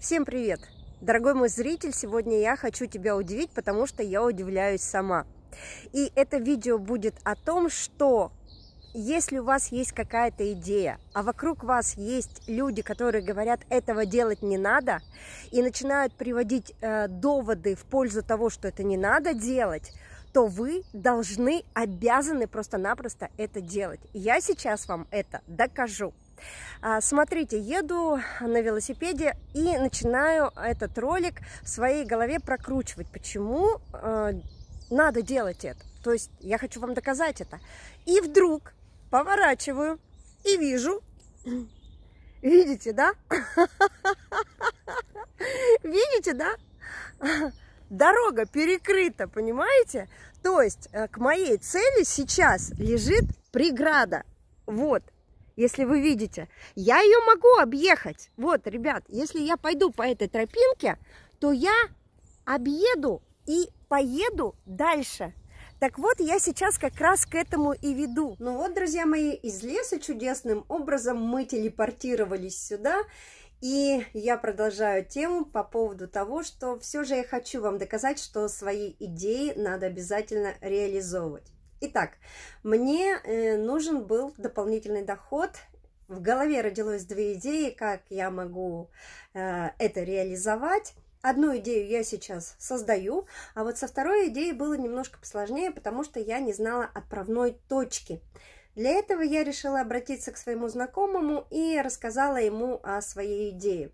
Всем привет! Дорогой мой зритель, сегодня я хочу тебя удивить, потому что я удивляюсь сама. И это видео будет о том, что если у вас есть какая-то идея, а вокруг вас есть люди, которые говорят, этого делать не надо, и начинают приводить э, доводы в пользу того, что это не надо делать, то вы должны, обязаны просто-напросто это делать. я сейчас вам это докажу. А, смотрите, еду на велосипеде и начинаю этот ролик в своей голове прокручивать, почему э, надо делать это. То есть я хочу вам доказать это. И вдруг поворачиваю и вижу, видите, да? Видите, да? Дорога перекрыта, понимаете? То есть э, к моей цели сейчас лежит преграда. Вот, если вы видите. Я ее могу объехать. Вот, ребят, если я пойду по этой тропинке, то я объеду и поеду дальше. Так вот, я сейчас как раз к этому и веду. Ну вот, друзья мои, из леса чудесным образом мы телепортировались сюда. И я продолжаю тему по поводу того, что все же я хочу вам доказать, что свои идеи надо обязательно реализовывать. Итак, мне э, нужен был дополнительный доход. В голове родилось две идеи, как я могу э, это реализовать. Одну идею я сейчас создаю, а вот со второй идеей было немножко посложнее, потому что я не знала отправной точки. Для этого я решила обратиться к своему знакомому и рассказала ему о своей идее.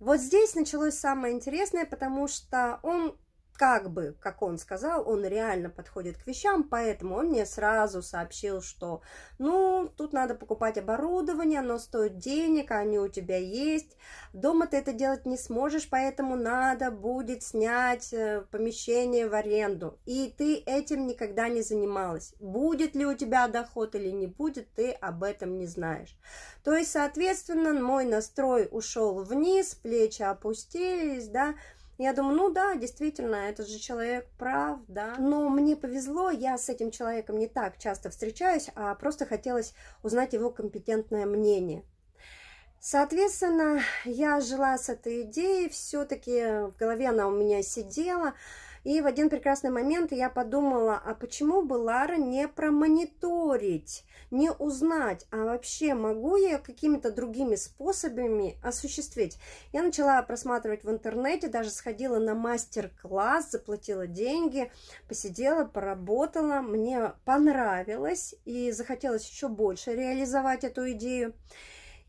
Вот здесь началось самое интересное, потому что он как бы, как он сказал, он реально подходит к вещам, поэтому он мне сразу сообщил, что, ну, тут надо покупать оборудование, оно стоит денег, а они у тебя есть, дома ты это делать не сможешь, поэтому надо будет снять э, помещение в аренду, и ты этим никогда не занималась. Будет ли у тебя доход или не будет, ты об этом не знаешь. То есть, соответственно, мой настрой ушел вниз, плечи опустились, да, я думаю, ну да, действительно, этот же человек прав, да. Но мне повезло, я с этим человеком не так часто встречаюсь, а просто хотелось узнать его компетентное мнение. Соответственно, я жила с этой идеей, все-таки в голове она у меня сидела, и в один прекрасный момент я подумала, а почему бы Лара не промониторить, не узнать, а вообще могу я какими-то другими способами осуществить? Я начала просматривать в интернете, даже сходила на мастер-класс, заплатила деньги, посидела, поработала, мне понравилось и захотелось еще больше реализовать эту идею.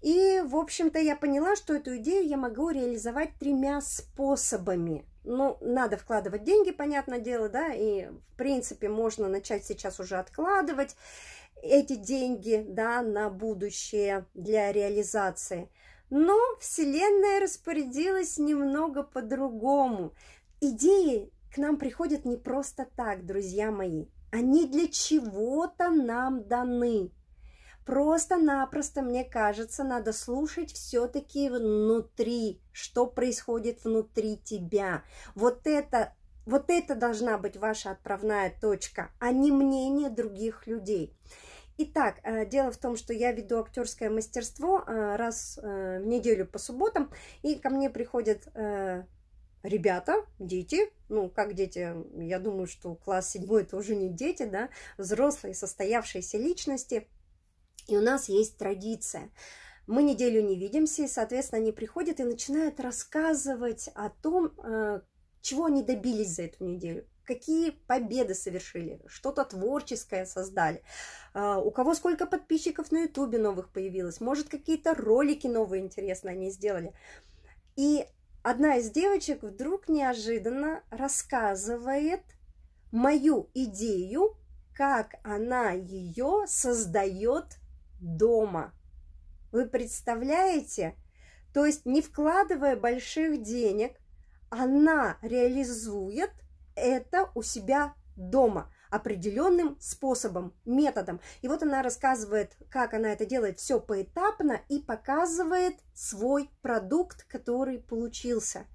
И, в общем-то, я поняла, что эту идею я могу реализовать тремя способами – ну, надо вкладывать деньги, понятное дело, да, и, в принципе, можно начать сейчас уже откладывать эти деньги, да, на будущее для реализации. Но Вселенная распорядилась немного по-другому. Идеи к нам приходят не просто так, друзья мои. Они для чего-то нам даны. Просто-напросто, мне кажется, надо слушать все-таки внутри, что происходит внутри тебя. Вот это вот это должна быть ваша отправная точка, а не мнение других людей. Итак, э, дело в том, что я веду актерское мастерство э, раз э, в неделю по субботам, и ко мне приходят ребята, дети, ну, как дети, я думаю, что класс седьмой это уже не дети, да, взрослые состоявшиеся личности – и у нас есть традиция. Мы неделю не видимся, и, соответственно, они приходят и начинают рассказывать о том, э, чего они добились за эту неделю, какие победы совершили, что-то творческое создали, а, у кого сколько подписчиков на ютубе новых появилось, может, какие-то ролики новые интересные они сделали. И одна из девочек вдруг неожиданно рассказывает мою идею, как она ее создает дома. Вы представляете? То есть не вкладывая больших денег, она реализует это у себя дома определенным способом, методом. И вот она рассказывает, как она это делает, все поэтапно и показывает свой продукт, который получился.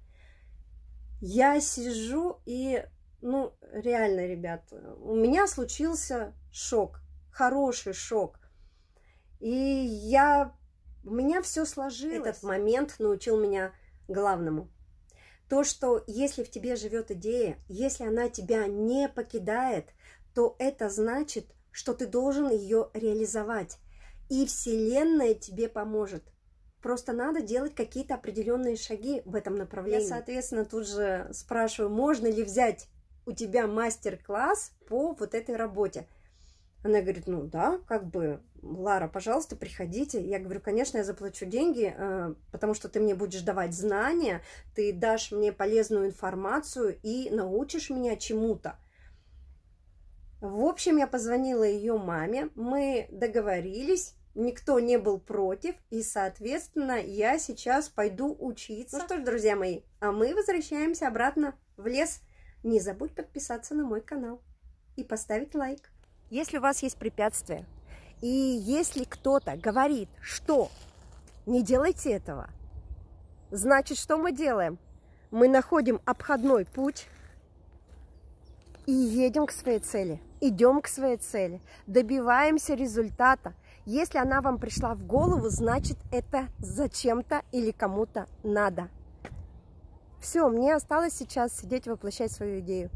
Я сижу и, ну, реально, ребят, у меня случился шок, хороший шок. И я... У меня все сложилось. Этот момент научил меня главному. То, что если в тебе живет идея, если она тебя не покидает, то это значит, что ты должен ее реализовать. И Вселенная тебе поможет. Просто надо делать какие-то определенные шаги в этом направлении. Я, соответственно, тут же спрашиваю, можно ли взять у тебя мастер-класс по вот этой работе. Она говорит, ну да, как бы, Лара, пожалуйста, приходите. Я говорю, конечно, я заплачу деньги, э, потому что ты мне будешь давать знания, ты дашь мне полезную информацию и научишь меня чему-то. В общем, я позвонила ее маме, мы договорились, никто не был против, и, соответственно, я сейчас пойду учиться. Ну что ж, друзья мои, а мы возвращаемся обратно в лес. Не забудь подписаться на мой канал и поставить лайк. Если у вас есть препятствия, и если кто-то говорит, что не делайте этого, значит, что мы делаем? Мы находим обходной путь и едем к своей цели, идем к своей цели, добиваемся результата. Если она вам пришла в голову, значит, это зачем-то или кому-то надо. Все, мне осталось сейчас сидеть и воплощать свою идею.